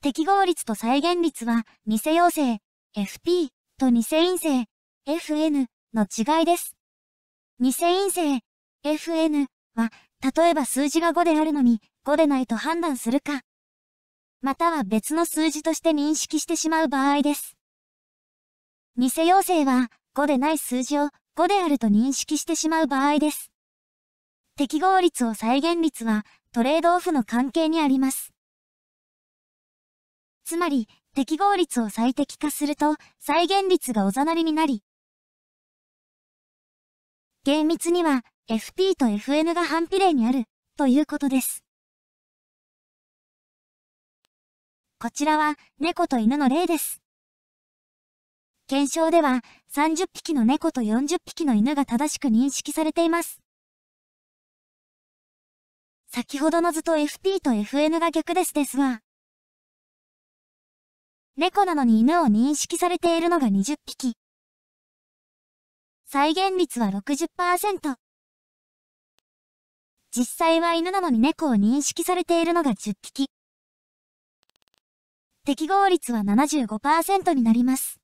適合率と再現率は、偽陽性、FP と偽陰性、FN の違いです。偽陰性、FN は、例えば数字が5であるのに、5でないと判断するか、または別の数字として認識してしまう場合です。偽陽性は、5でない数字を5であると認識してしまう場合です。適合率を再現率は、トレードオフの関係にあります。つまり、適合率を最適化すると、再現率がおざなりになり、厳密には、FP と FN が反比例にある、ということです。こちらは、猫と犬の例です。検証では、30匹の猫と40匹の犬が正しく認識されています。先ほどの図と FP と FN が逆ですですが、猫なのに犬を認識されているのが20匹。再現率は60%。実際は犬なのに猫を認識されているのが10匹。適合率は75%になります。